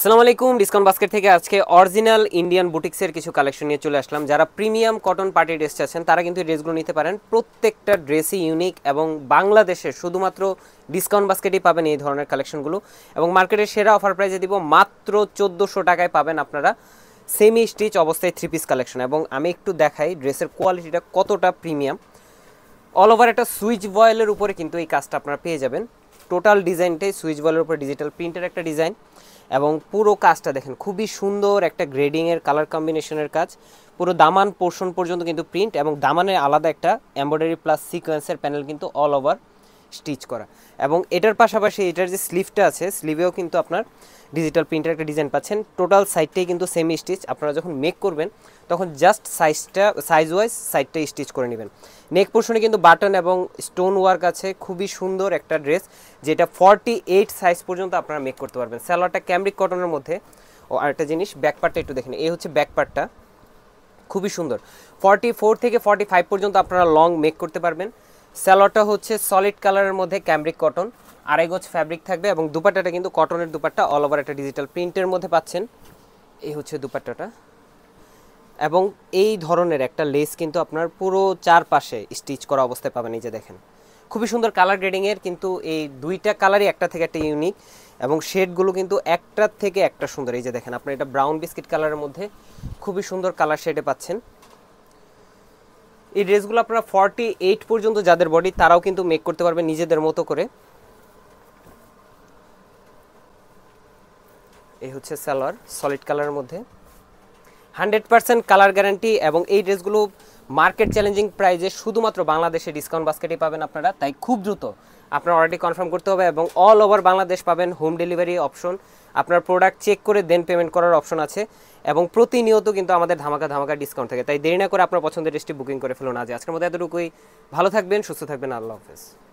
সালাম আলাইকুম discount basket থেকে আজকে অরিজিনাল ইন্ডিয়ান বুটিক্সের কিছু কালেকশন নিয়ে চলে আসলাম যারা প্রিমিয়াম কটন পার্টি ড্রেস চাচ্ছেন তারা কিন্তু ড্রেসগুলো নিতে পারেন প্রত্যেকটা ড্রেসই ইউনিক এবং বাংলাদেশে শুধুমাত্র ডিসকাউন্ট বাস্কেটই পাবেন এই ধরনের কালেকশনগুলো এবং মার্কেটের সেরা অফার প্রাইজে দিব মাত্র চোদ্দোশো টাকায় পাবেন আপনারা সেমি স্টিচ অবস্থায় থ্রি পিস কালেকশন এবং আমি একটু দেখাই ড্রেসের কোয়ালিটিটা কতটা প্রিমিয়াম অল ওভার একটা সুইচ বয়েলের উপরে কিন্তু এই কাজটা আপনারা পেয়ে যাবেন টোটাল ডিজাইনটাই সুইচ বলের উপর ডিজিটাল প্রিন্টের একটা ডিজাইন এবং পুরো কাজটা দেখেন খুবই সুন্দর একটা গ্রেডিংয়ের কালার কম্বিনেশনের কাজ পুরো দামান পোর্শন পর্যন্ত কিন্তু প্রিন্ট এবং দামানের আলাদা একটা এম্ব্রয়ডারি প্লাস সিকোয়েন্সের প্যানেল কিন্তু অল ওভার স্টিচ করা এবং এটার পাশাপাশি এটার যে স্লিভটা আছে স্লিভেও কিন্তু আপনার ডিজিটাল প্রিন্টের একটা ডিজাইন পাচ্ছেন টোটাল সাইডটাই কিন্তু সেম স্টিচ আপনারা যখন মেক করবেন তখন জাস্ট সাইজটা সাইজ ওয়াইজ সাইডটাই স্টিচ করে নেবেন নেক পোর্শনে কিন্তু বাটন এবং স্টোন ওয়ার্ক আছে খুবই সুন্দর একটা ড্রেস যেটা ফর্টি এইট সাইজ পর্যন্ত আপনারা মেক করতে পারবেন স্যালোয়ারটা ক্যামরিক কটনের মধ্যে ও আরেকটা জিনিস ব্যাকপার্টটা একটু দেখেন এই হচ্ছে ব্যাকপার্টটা খুবই সুন্দর ফর্টি ফোর থেকে ফর্টি ফাইভ পর্যন্ত আপনারা লং মেক করতে পারবেন স্যালোয়ারটা হচ্ছে সলিড কালারের মধ্যে ক্যামব্রিক কটন আড়াই গোছ ফ্যাব্রিক থাকবে এবং দুপাট্টাটা কিন্তু কটনের দুপাট্টা অল ওভার একটা ডিজিটাল প্রিন্টের মধ্যে পাচ্ছেন এই হচ্ছে দুপাট্টাটা এবং এই ধরনের একটা লেস কিন্তু আপনার পুরো চারপাশে স্টিচ করা অবস্থায় পাবেন এই যে দেখেন খুবই সুন্দর কালার গ্রেডিংয়ের কিন্তু এই দুইটা কালারই একটা থেকে একটা ইউনিক এবং শেডগুলো কিন্তু একটার থেকে একটা সুন্দর এই যে দেখেন আপনার এটা ব্রাউন বিস্কিট কালারের মধ্যে খুবই সুন্দর কালার শেডে পাচ্ছেন এই ড্রেসগুলো আপনারা ফর্টি এইট পর্যন্ত যাদের বডি তারাও কিন্তু মেক করতে পারবে নিজেদের মতো করে এই হচ্ছে সালোয়ার সলিড কালারের মধ্যে হান্ড্রেড পার্সেন্ট কালার গ্যারান্টি এবং এই ড্রেসগুলো মার্কেট চ্যালেঞ্জিং প্রাইজে শুধুমাত্র বাংলাদেশে ডিসকাউন্ট বাস্কেটে পাবেন আপনারা তাই খুব দ্রুত আপনার অলরেডি কনফার্ম করতে হবে এবং অল ওভার বাংলাদেশ পাবেন হোম ডেলিভারি অপশন আপনার প্রোডাক্ট চেক করে দেন পেমেন্ট করার অপশন আছে এবং প্রতিনিয়ত কিন্তু আমাদের ধামাকা ধামাকা ডিসকাউন্ট থাকে তাই দেরি না করে আপনার পছন্দের ড্রেসটি বুকিং করে ফেলুন আজ আজকের মধ্যে এতটুকুই ভালো থাকবেন সুস্থ থাকবেন আল্লাহ হাফেজ